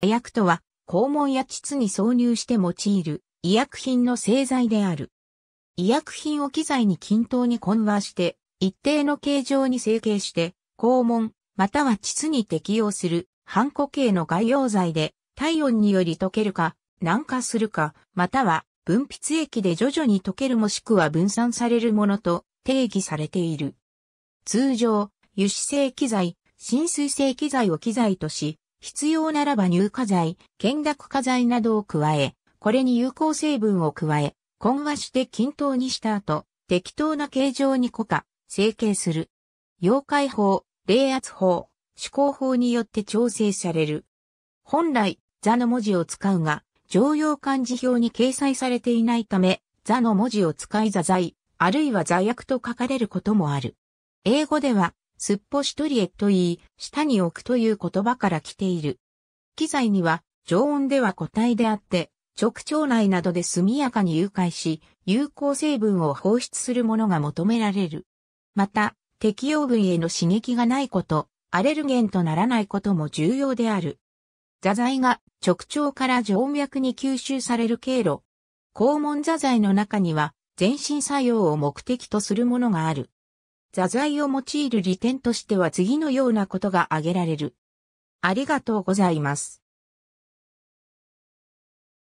医薬とは、肛門や膣に挿入して用いる医薬品の製剤である。医薬品を機材に均等に混和して、一定の形状に成形して、肛門、または膣に適用する、半固形の外用剤で、体温により溶けるか、軟化するか、または分泌液で徐々に溶けるもしくは分散されるものと定義されている。通常、油脂性機材、浸水性機材を機材とし、必要ならば乳化剤、見濁化剤などを加え、これに有効成分を加え、混和して均等にした後、適当な形状に固化、成形する。溶解法、冷圧法、思考法によって調整される。本来、座の文字を使うが、常用漢字表に掲載されていないため、座の文字を使い座材、あるいは座薬と書かれることもある。英語では、すっぽしトリエと言い、下に置くという言葉から来ている。機材には、常温では固体であって、直腸内などで速やかに誘拐し、有効成分を放出するものが求められる。また、適用分への刺激がないこと、アレルゲンとならないことも重要である。座材が直腸から静脈に吸収される経路。肛門座材の中には、全身作用を目的とするものがある。座材を用いる利点としては次のようなことが挙げられる。ありがとうございます。